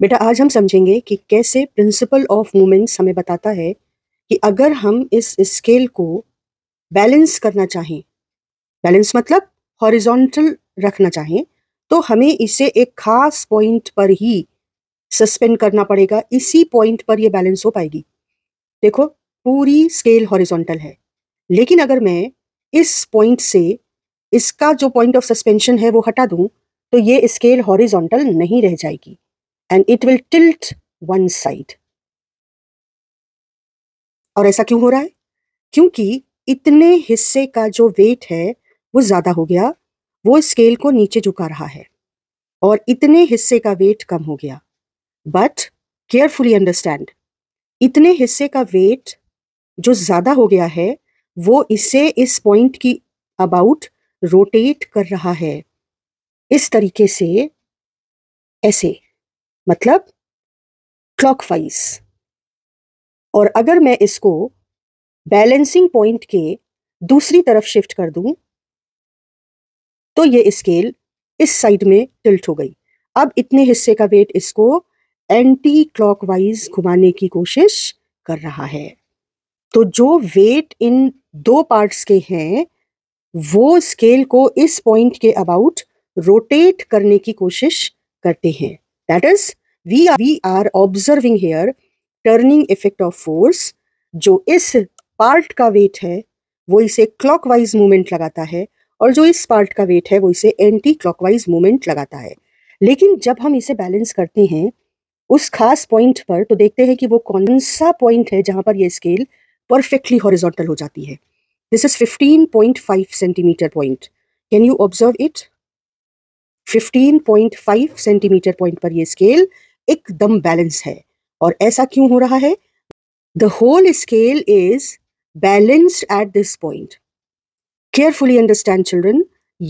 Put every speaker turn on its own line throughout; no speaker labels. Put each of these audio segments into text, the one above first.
बेटा आज हम समझेंगे कि कैसे प्रिंसिपल ऑफ मोमेंट्स हमें बताता है कि अगर हम इस स्केल को बैलेंस करना चाहें बैलेंस मतलब हॉरिजॉन्टल रखना चाहें तो हमें इसे एक खास पॉइंट पर ही सस्पेंड करना पड़ेगा इसी पॉइंट पर यह बैलेंस हो पाएगी देखो पूरी स्केल हॉरिजॉन्टल है लेकिन अगर मैं इस पॉइंट से इसका जो पॉइंट ऑफ सस्पेंशन है वो हटा दूं तो ये स्केल हॉरिजॉन्टल नहीं रह जाएगी and it will tilt one side और ऐसा क्यों हो रहा है क्योंकि इतने हिस्से का जो वेट है वो ज़्यादा हो गया वो स्केल को नीचे झुका रहा है और इतने हिस्से का वेट कम हो गया बट केयरफुली अंडरस्टैंड इतने हिस्से का वेट जो ज़्यादा हो गया है वो इसे इस पॉइंट की अबाउट रोटेट कर रहा है इस तरीके से ऐसे मतलब क्लॉकवाइज और अगर मैं इसको बैलेंसिंग पॉइंट के दूसरी तरफ शिफ्ट कर दूं तो ये स्केल इस साइड में टिल्ट हो गई अब इतने हिस्से का वेट इसको एंटी क्लॉकवाइज घुमाने की कोशिश कर रहा है तो जो वेट इन दो पार्ट्स के हैं वो स्केल को इस पॉइंट के अबाउट रोटेट करने की कोशिश करते हैं That is, we are, we are observing here turning effect of force जो इस पार्ट का वेट है वो इसे क्लॉकवाइज मूवमेंट लगाता है और जो इस पार्ट का वेट है वो इसे एंटी क्लॉकवाइज मूवमेंट लगाता है लेकिन जब हम इसे बैलेंस करते हैं उस खास पॉइंट पर तो देखते हैं कि वो कौन सा पॉइंट है जहाँ पर यह स्केल परफेक्टली हॉरिजॉन्टल हो जाती है this is 15.5 centimetre point can you observe it 15.5 centimetre point पर यह स्केल एकदम बैलेंस है और ऐसा क्यों हो रहा है the whole scale is balanced at this point carefully understand children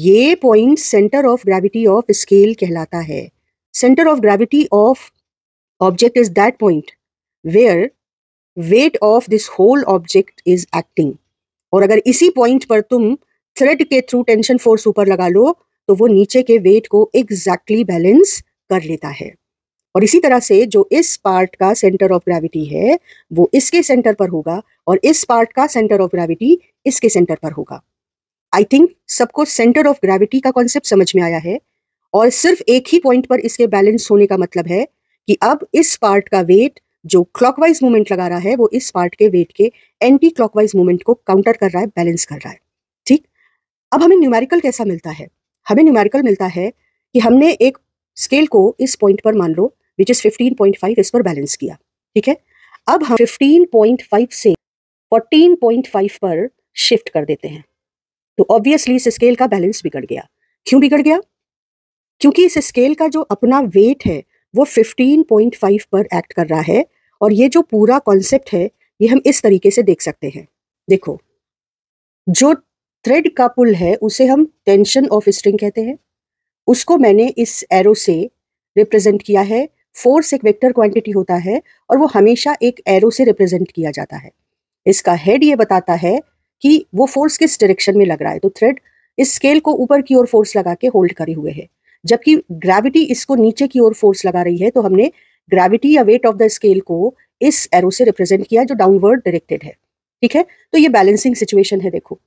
ये point centre of gravity of scale कहलाता है centre of gravity of object is that point where weight of this whole object is acting और अगर इसी point पर तुम thread के through tension force ऊपर लगा लो तो वो नीचे के वेट को एग्जैक्टली exactly बैलेंस कर लेता है और इसी तरह से जो इस पार्ट का सेंटर ऑफ ग्रेविटी है वो इसके सेंटर पर होगा और इस पार्ट का सेंटर ऑफ ग्रेविटी इसके सेंटर पर होगा आई थिंक सबको सेंटर ऑफ ग्रेविटी का कॉन्सेप्ट समझ में आया है और सिर्फ एक ही पॉइंट पर इसके बैलेंस होने का मतलब है कि अब इस पार्ट का वेट जो क्लॉकवाइज मूवमेंट लगा रहा है वो इस पार्ट के वेट के एंटी क्लॉकवाइज मूवमेंट को काउंटर कर रहा है बैलेंस कर रहा है ठीक अब हमें न्यूमेरिकल कैसा मिलता है हमें न्यूमेरिकल मिलता है कि हमने एक स्केल को इस पॉइंट पर मान लो विच इज़ 15.5 इस पर बैलेंस किया ठीक है अब हम 15.5 से 14.5 पर शिफ्ट कर देते हैं तो ऑब्वियसली इस स्केल का बैलेंस बिगड़ गया क्यों बिगड़ गया क्योंकि इस स्केल का जो अपना वेट है वो 15.5 पर एक्ट कर रहा है और ये जो पूरा कॉन्सेप्ट है ये हम इस तरीके से देख सकते हैं देखो जो थ्रेड का पुल है उसे हम टेंशन ऑफ स्ट्रिंग कहते हैं उसको मैंने इस एरो से रिप्रेजेंट किया है फोर्स एक वेक्टर क्वांटिटी होता है और वो हमेशा एक एरो से रिप्रेजेंट किया जाता है इसका हेड ये बताता है कि वो फोर्स किस डायरेक्शन में लग रहा है तो थ्रेड इस स्केल को ऊपर की ओर फोर्स लगा के होल्ड करे हुए है जबकि ग्रेविटी इसको नीचे की ओर फोर्स लगा रही है तो हमने ग्रेविटी या वेट ऑफ द स्केल को इस एरो से रिप्रेजेंट किया जो डाउनवर्ड डायरेक्टेड है ठीक है तो ये बैलेंसिंग सिचुएशन है देखो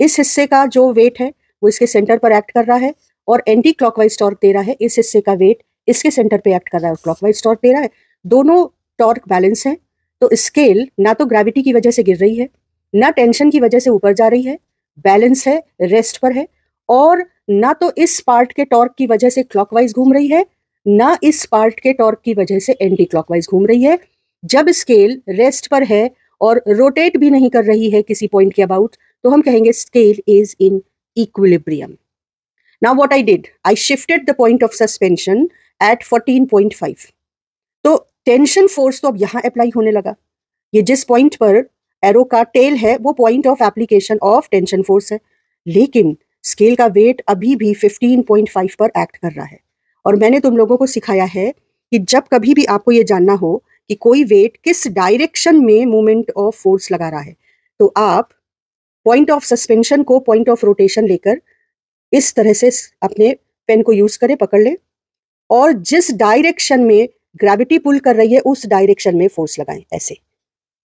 इस हिस्से का जो वेट है वो इसके सेंटर पर एक्ट कर रहा है और एंटी क्लॉकवाइज टॉर्क दे रहा है इस हिस्से का वेट इसके सेंटर पे एक्ट कर रहा है और क्लॉकवाइज टॉर्क दे रहा है दोनों टॉर्क बैलेंस है तो स्केल ना तो ग्रेविटी की वजह से गिर रही है ना टेंशन की वजह से ऊपर जा रही है बैलेंस है रेस्ट पर है और ना तो इस पार्ट के टॉर्क की वजह से क्लॉकवाइज घूम रही है ना इस पार्ट के टॉर्क की वजह से एंटी क्लॉकवाइज घूम रही है जब स्केल रेस्ट पर है और रोटेट भी नहीं कर रही है किसी पॉइंट के अबाउट तो हम कहेंगे scale is in equilibrium now what I did I shifted the point of suspension at 14.5 तो टेंशन फोर्स तो अब यहां अप्लाई होने लगा ये जिस पॉइंट पर एरो का टेल है वो point of application of tension force है लेकिन स्केल का वेट अभी भी 15.5 पर एक्ट कर रहा है और मैंने तुम लोगों को सिखाया है कि जब कभी भी आपको ये जानना हो कि कोई वेट किस डायरेक्शन में मूवमेंट ऑफ फोर्स लगा रहा है तो आप पॉइंट ऑफ सस्पेंशन को पॉइंट ऑफ रोटेशन लेकर इस तरह से अपने पेन को यूज करें पकड़ लें और जिस डायरेक्शन में ग्रेविटी पुल कर रही है उस डायरेक्शन में फोर्स लगाएं ऐसे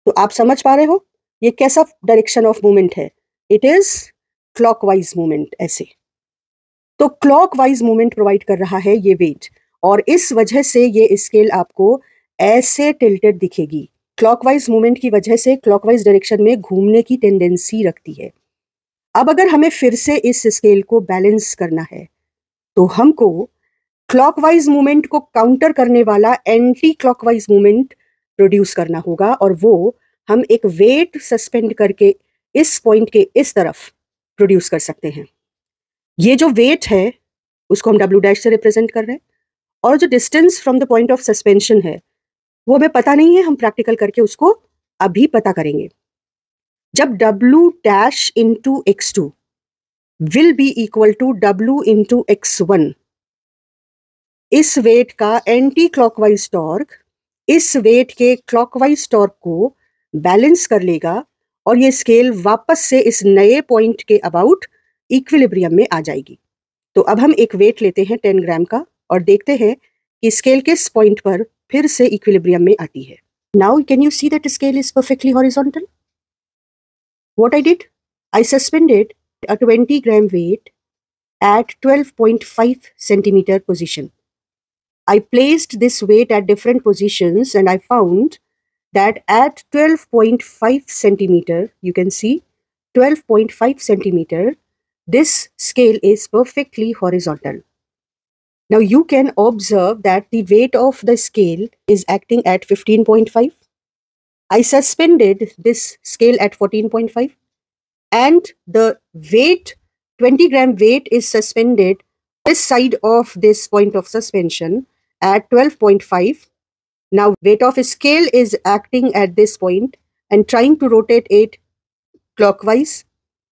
तो आप समझ पा रहे हो ये कैसा डायरेक्शन ऑफ मूवमेंट है इट इज क्लॉकवाइज मूवमेंट ऐसे तो क्लॉकवाइज मूवमेंट प्रोवाइड कर रहा है ये वेट और इस वजह से ये स्केल आपको ऐसे टिल्टेड दिखेगी क्लॉकवाइज मूवमेंट की वजह से क्लॉकवाइज डायरेक्शन में घूमने की टेंडेंसी रखती है अब अगर हमें फिर से इस स्केल को बैलेंस करना है तो हमको क्लॉकवाइज मूवमेंट को काउंटर करने वाला एंटी क्लॉकवाइज मूवमेंट प्रोड्यूस करना होगा और वो हम एक वेट सस्पेंड करके इस पॉइंट के इस तरफ प्रोड्यूस कर सकते हैं ये जो वेट है उसको हम डब्ल्यू डैश से रिप्रेजेंट कर रहे हैं और जो distance from the point of suspension है वो हमें पता नहीं है हम प्रैक्टिकल करके उसको अभी पता करेंगे जब W dash into X two will be equal to W into X one इस वेट का एंटी क्लॉकवाइज टॉर्क इस वेट के क्लॉकवाइज टॉर्क को बैलेंस कर लेगा और ये स्केल वापस से इस नए पॉइंट के अबाउट इक्विलिब्रियम में आ जाएगी तो अब हम एक वेट लेते हैं टेन ग्राम का और देखते हैं कि स्केल किस पॉइंट पर फिर से इक्विलिब्रियम में आती है now can you see that scale is perfectly horizontal what I did I suspended a twenty gram weight at 12.5 centimetre position I placed this weight at different positions and I found that at 12.5 centimetre you can see 12.5 centimetre this scale is perfectly horizontal Now you can observe that the weight of the scale is acting at 15.5. I suspended this scale at 14.5 and the weight 20 gram weight is suspended this side of this point of suspension at 12.5. Now weight of scale is acting at this point and trying to rotate it clockwise.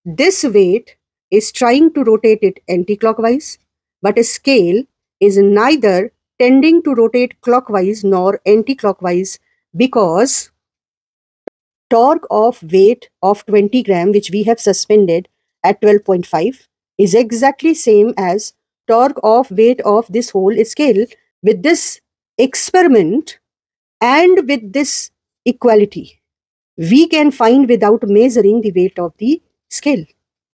This weight is trying to rotate it anti-clockwise but a scale is neither tending to rotate clockwise nor anti-clockwise because torque of weight of 20 gram which we have suspended at 12.5 is exactly same as torque of weight of this whole scale with this experiment and with this equality we can find without measuring the weight of the scale